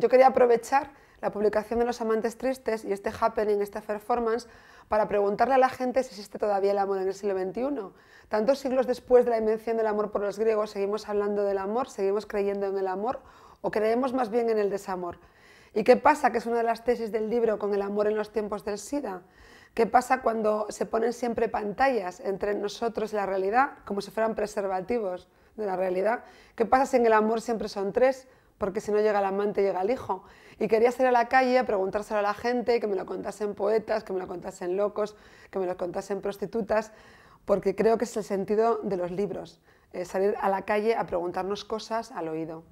Yo quería aprovechar la publicación de Los Amantes Tristes y este happening, esta performance, para preguntarle a la gente si existe todavía el amor en el siglo XXI. Tantos siglos después de la invención del amor por los griegos, ¿seguimos hablando del amor? ¿Seguimos creyendo en el amor? ¿O creemos más bien en el desamor? ¿Y qué pasa, que es una de las tesis del libro, con el amor en los tiempos del SIDA? ¿Qué pasa cuando se ponen siempre pantallas entre nosotros y la realidad, como si fueran preservativos de la realidad? ¿Qué pasa si en el amor siempre son tres? porque si no llega el amante, llega el hijo. Y quería salir a la calle a preguntárselo a la gente, que me lo contasen poetas, que me lo contasen locos, que me lo contasen prostitutas, porque creo que es el sentido de los libros, eh, salir a la calle a preguntarnos cosas al oído.